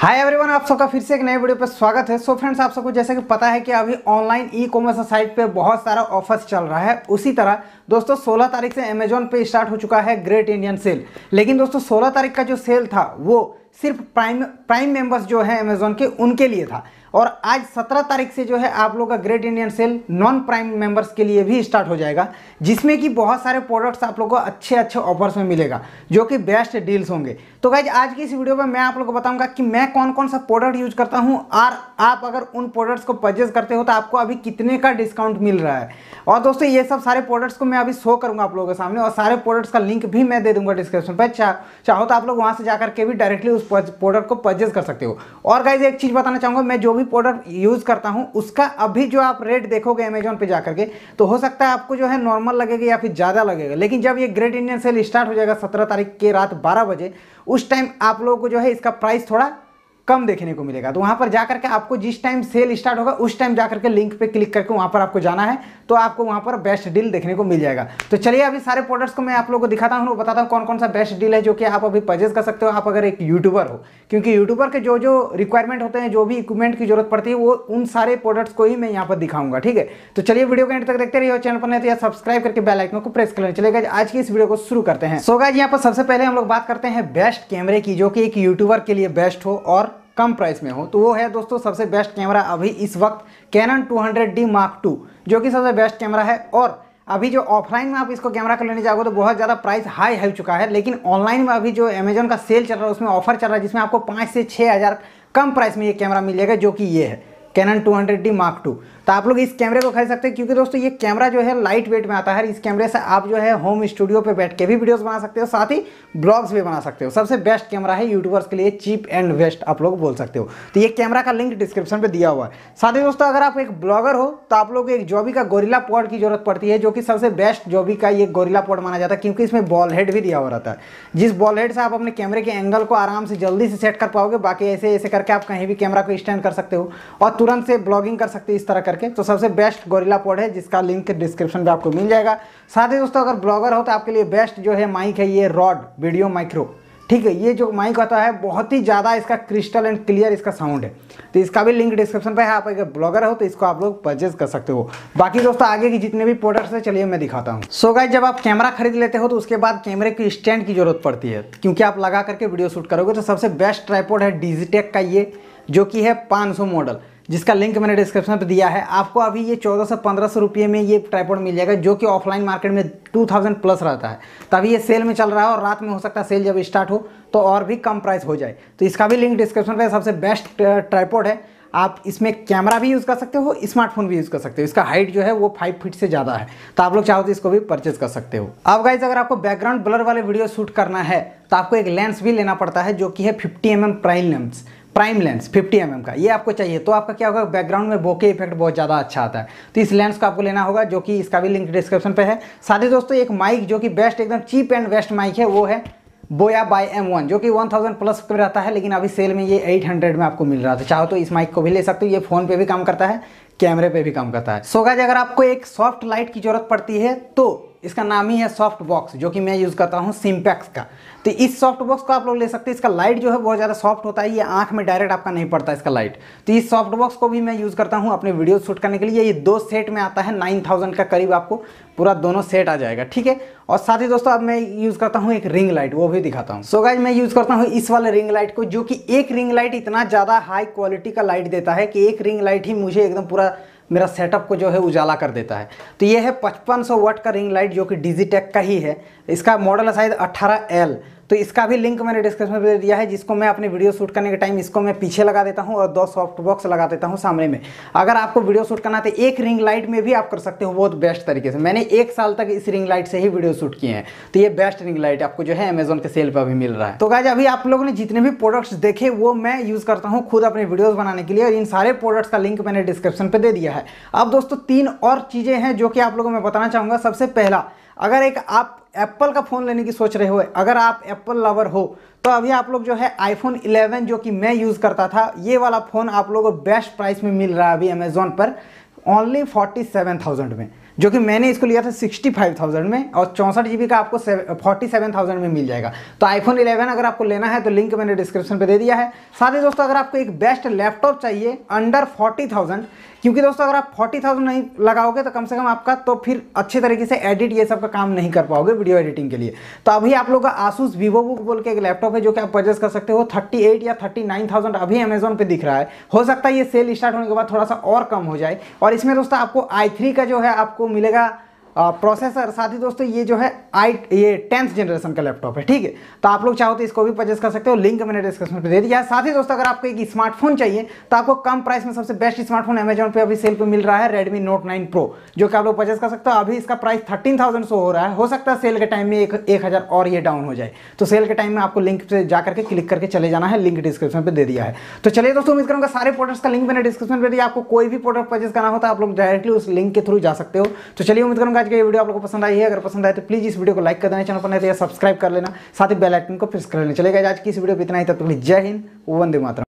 hi everyone आप सबका फिर से एक नए वीडियो पर स्वागत है सो so फ्रेंड्स आप सबको जैसे कि पता है कि अभी ऑनलाइन ई कॉमर्स साइट पे बहुत सारा ऑफर्स चल रहा है उसी तरह दोस्तों 16 तारीख से अमेजोन पे स्टार्ट हो चुका है ग्रेट इंडियन सेल लेकिन दोस्तों 16 तारीख का जो सेल था वो सिर्फ प्राइम प्राइम मेंबर्स जो है अमेजोन के उनके लिए था और आज 17 तारीख से जो है आप लोग का great Indian sale non prime members के लिए भी स्टार्ट हो जाएगा जिसमें कि बहुत सारे प्रोडक्ट्स आप लोग को अच्छे अच्छे ऑफर्स में मिलेगा जो कि बेस्ट डील्स होंगे तो गाइज आज की इस वीडियो में मैं आप लोग को बताऊंगा कि मैं कौन कौन सा प्रोडक्ट यूज करता हूँ और आप अगर उन प्रोडक्ट्स को परचेज करते हो तो आपको अभी कितने का डिस्काउंट मिल रहा है और दोस्तों ये सब सारे प्रोडक्ट्स को मैं अभी शो करूँगा आप लोगों के सामने और सारे प्रोडक्ट्स का लिंक भी मैं दे दूंगा डिस्क्रिप्शन पर चाहो तो आप लोग वहाँ से जाकर के भी डायरेक्टली उस प्रोडक्ट को परचेज कर सकते हो और गाइज एक चीज़ बताना चाहूँगा मैं जो भी प्रोडक्ट यूज़ करता हूँ उसका अभी जो आप रेट देखोगे अमेजोन पे जा करके तो हो सकता है आपको जो है नॉर्मल लगेगा या फिर ज़्यादा लगेगा लेकिन जब ये ग्रेट इंडियन सेल स्टार्ट हो जाएगा सत्रह तारीख के रात बारह बजे उस टाइम आप लोगों को जो है इसका प्राइस थोड़ा कम देखने को मिलेगा तो वहां पर जाकर के आपको जिस टाइम सेल स्टार्ट होगा उस टाइम जाकर के लिंक पे क्लिक करके वहां पर आपको जाना है तो आपको वहां पर बेस्ट डील देखने को मिल जाएगा तो चलिए अभी सारे प्रोडक्ट्स को मैं आप लोगों को दिखाता हूँ बताता हूँ कौन कौन सा बेस्ट डील है जो कि आप अभी परचेज कर सकते हो आप अगर एक यूट्यूबर हो क्योंकि यूट्यूबर के जो जो रिक्वायरमेंट होते हैं जो भी इक्विपमेंट की जरूरत पड़ती है वो उन सारे प्रोडक्ट्स को ही मैं यहाँ पर दिखाऊंगा ठीक है तो चलिए वीडियो के एंड तक देखते रहिए चैनल पर नहीं तो या सब्सक्राइब करके बेल आइकन को प्रेस कर चलेगा आज की इस वीडियो को शुरू करते हैं सोगाज यहाँ पर सबसे पहले हम लोग बात करते हैं बेस्ट कैमरे की जो कि एक यूट्यूबर के लिए बेस्ट हो और कम प्राइस में हो तो वो है दोस्तों सबसे बेस्ट कैमरा अभी इस वक्त कैनन 200D मार्क टू जो कि सबसे बेस्ट कैमरा है और अभी जो ऑफलाइन में आप इसको कैमरा को लेने जाओगे तो बहुत ज़्यादा प्राइस हाई हो चुका है लेकिन ऑनलाइन में अभी जो अमेजोन का सेल चल रहा है उसमें ऑफर चल रहा है जिसमें आपको पाँच से छः हज़ार कम प्राइस में ये कैमरा मिलेगा जो कि ये है Canon two hundred D mark two तो आप लोग इस कैमरे को खरीद सकते हैं क्योंकि दोस्तों ये कैमरा जो है लाइट वेट में आता है इस कैमरे से आप जो है होम स्टूडियो पे बैठ के भी वीडियोस बना सकते हो साथ ही ब्लॉग्स भी बना सकते हो सबसे बेस्ट कैमरा है यूट्यूबर्स के लिए चीप एंड बेस्ट आप लोग बोल सकते हो तो ये कैमरा का लिंक डिस्क्रिप्शन पर दिया हुआ है साथ ही दोस्तों अगर आप एक ब्लॉगर हो तो आप लोग एक जॉबी का गोरिला पॉड की जरूरत पड़ती है जो कि सबसे बेस्ट जॉबी का ये गोरिला पॉड माना जाता है क्योंकि इसमें बॉल हेड भी दिया हुआ रहता है जिस बॉल हेड से आप अपने कैमरे के एंगल को आराम से जल्दी से सेट कर पाओगे बाकी ऐसे ऐसे करके आप कहीं भी कैमरा को स्टैंड कर सकते हो और तुरंत से ब्लॉगिंग कर सकते हो इस तरह करके तो सबसे बेस्ट गोरिला पॉड है जिसका लिंक डिस्क्रिप्शन में आपको मिल जाएगा साथ ही दोस्तों अगर ब्लॉगर हो तो आपके लिए बेस्ट जो है माइक है ये रॉड वीडियो माइक्रो ठीक है ये जो माइक होता है बहुत ही ज़्यादा इसका क्रिस्टल एंड क्लियर इसका साउंड है तो इसका भी लिंक डिस्क्रिप्शन पर है आप अगर ब्लॉगर हो तो इसको आप लोग परचेज कर सकते हो बाकी दोस्तों आगे की जितने भी प्रोडक्ट्स हैं चलिए मैं दिखाता हूँ सो गाइज जब आप कैमरा खरीद लेते हो तो उसके बाद कैमरे की स्टैंड की जरूरत पड़ती है क्योंकि आप लगा करके वीडियो शूट करोगे तो सबसे बेस्ट ट्राईपोड है डिजिटेक का ये जो कि है 500 मॉडल जिसका लिंक मैंने डिस्क्रिप्शन पर दिया है आपको अभी ये चौदह सौ पंद्रह सौ रुपये में ये ट्राईपोड मिल जाएगा जो कि ऑफलाइन मार्केट में टू थाउजेंड प्लस रहता है तो अभी ये सेल में चल रहा है और रात में हो सकता है सेल जब स्टार्ट हो तो और भी कम प्राइस हो जाए तो इसका भी लिंक डिस्क्रिप्शन पर सबसे बेस्ट ट्राईपोड है आप इसमें कैमरा भी यूज़ कर सकते हो स्मार्टफोन भी यूज़ कर सकते हो इसका हाइट जो है वो फाइव फीट से ज़्यादा है तो आप लोग चाहो तो इसको भी परचेज कर सकते हो अब गाइज अगर आपको बैकग्राउंड ब्लर वाले वीडियो शूट करना है तो आपको एक लेंस भी लेना पड़ता है जो कि है fifty M M prime lens prime lens 50 M mm का ये आपको चाहिए तो आपका क्या होगा बैकग्राउंड में बोके इफेक्ट बहुत ज़्यादा अच्छा आता है तो इस लेंस को आपको लेना होगा जो कि इसका भी लिंक डिस्क्रिप्शन पे है साथ ही दोस्तों एक माइक जो कि बेस्ट एकदम चीप एंड बेस्ट माइक है वो है बोया बाय एम वन जो कि 1000 प्लस पे रहता है लेकिन अभी सेल में ये 800 में आपको मिल रहा था चाहो तो इस माइक को भी ले सकते हो ये फ़ोन पे भी काम करता है कैमरे पे भी काम करता है सोगाज अगर आपको एक सॉफ्ट लाइट की ज़रूरत पड़ती है तो इसका नाम ही है सॉफ्ट बॉक्स जो कि मैं यूज़ करता हूँ सिम्पैक्स का तो इस सॉफ्ट बॉक्स को आप लोग ले सकते हैं इसका लाइट जो है बहुत ज़्यादा सॉफ्ट होता है ये आंख में डायरेक्ट आपका नहीं पड़ता इसका लाइट तो इस सॉफ्ट बॉक्स को भी मैं यूज़ करता हूँ अपने वीडियो शूट करने के लिए ये दो सेट में आता है नाइन थाउजेंड का करीब आपको पूरा दोनों सेट आ जाएगा ठीक है और साथ ही दोस्तों अब मैं यूज़ करता हूँ एक रिंग लाइट वो भी दिखाता हूँ सो गाइज मैं यूज़ करता हूँ इस वाले रिंग लाइट को जो कि एक रिंग लाइट इतना ज़्यादा हाई क्वालिटी का लाइट देता है कि एक रिंग लाइट ही मुझे एकदम पूरा मेरा सेटअप को जो है उजाला कर देता है तो ये है 5500 वाट का रिंग लाइट जो कि डिजीटेक का ही है इसका मॉडल है शायद अट्ठारह एल तो इसका भी लिंक मैंने डिस्क्रिप्शन में दे दिया है जिसको मैं अपने वीडियो शूट करने के टाइम इसको मैं पीछे लगा देता हूँ और दो सॉफ्ट बॉक्स लगा देता हूँ सामने में अगर आपको वीडियो शूट करना तो एक रिंग लाइट में भी आप कर सकते हो बहुत बेस्ट तरीके से मैंने एक साल तक इस रिंग लाइट से ही वीडियो शूट किए हैं तो ये बेस्ट रिंग लाइट आपको जो है अमेजोन के सेल पर अभी मिल रहा है तो गाय अभी आप लोगों ने जितने भी प्रोडक्ट्स देखे वो मैं यूज़ करता हूँ खुद अपने वीडियोज़ बनाने के लिए और इन सारे प्रोडक्ट्स का लिंक मैंने डिस्क्रिप्शन पर दे दिया है अब दोस्तों तीन और चीज़ें हैं जो कि आप लोगों को मैं बताना चाहूंगा सबसे पहला अगर एक आप एप्पल का फ़ोन लेने की सोच रहे हो अगर आप एप्पल लवर हो तो अभी आप लोग जो है आईफोन 11 जो कि मैं यूज़ करता था ये वाला फ़ोन आप लोगों को बेस्ट प्राइस में मिल रहा है अभी अमेज़ोन पर ओनली फोर्टी में जो कि मैंने इसको लिया था सिक्सटी फाइव थाउजेंड में और चौंसठ जी का आपको फोर्टी सेवन थाउजेंड में मिल जाएगा तो आईफोन इलेवन अगर आपको लेना है तो लिंक मैंने डिस्क्रिप्शन पर दे दिया है साथ ही दोस्तों अगर आपको एक बेस्ट लैपटॉप चाहिए अंडर फोर्टी थाउजेंड क्योंकि दोस्तों अगर आप फोर्टी थाउजेंड नहीं लगाओगे तो कम से कम आपका तो फिर अच्छे तरीके से एडिट ये सब का काम नहीं कर पाओगे वीडियो एडिटिंग के लिए तो अभी आप लोग का आसूस वीवो बुक बोल के एक लैपटॉप है जो कि आप परचेज कर सकते हो थर्टी एट या थर्टी नाइन थाउजेंड अभी अमेजोन पर दिख रहा है हो सकता है ये सेल स्टार्ट होने के बाद थोड़ा सा और कम हो जाए और इसमें दोस्तों आपको आई थ्री का जो है आपको मिलेगा प्रोसेसर साथ ही दोस्तों ये जो है आई ये टेंथ जनरेशन का लैपटॉप है ठीक है तो आप लोग चाहो तो इसको भी परचेस कर सकते हो लिंक मैंने डिस्क्रिप्शन में दे दिया साथ ही दोस्तों अगर आपको एक स्मार्टफोन चाहिए तो आपको कम प्राइस में सबसे बेस्ट स्मार्टफोन अमेजन पे अभी सेल पे मिल रहा है रेडमी नोट नाइन प्रो जो कि आप लोग परचेस कर सकते हो अभी इसका प्राइस थर्टीन थाउजेंड हो रहा है हो सकता है सेल के टाइम में एक एक हज़ार और ये डाउन हो जाए तो सेल के टाइम में आपको लिंक से जा करके क्लिक करके चले जाना है लिंक डिस्क्रिप्शन पर दे दिया है तो चलिए दोस्तों उम्मीद करूँगा सारे प्रोडक्ट्स का लिंक मैंने डिस्क्रिप्शन पर दिया आपको कोई भी प्रोडक्ट परचेस करना होता तो है आप लोग डायरेक्टली उस लिंक के थ्रू जा सकते हो तो चलिए उम्मीद करूँगा आज का ये वीडियो आप लोगों को पसंद आई है अगर पसंद आए तो प्लीज़ इस वीडियो को लाइक कर देना चैनल पर नहीं तो सब्सक्राइब कर लेना साथ ही बेल आइकन को प्रेस कर लेना चलेगा आज की इस वीडियो पर इतना ही तब तक जय हिंद वंदे मातरम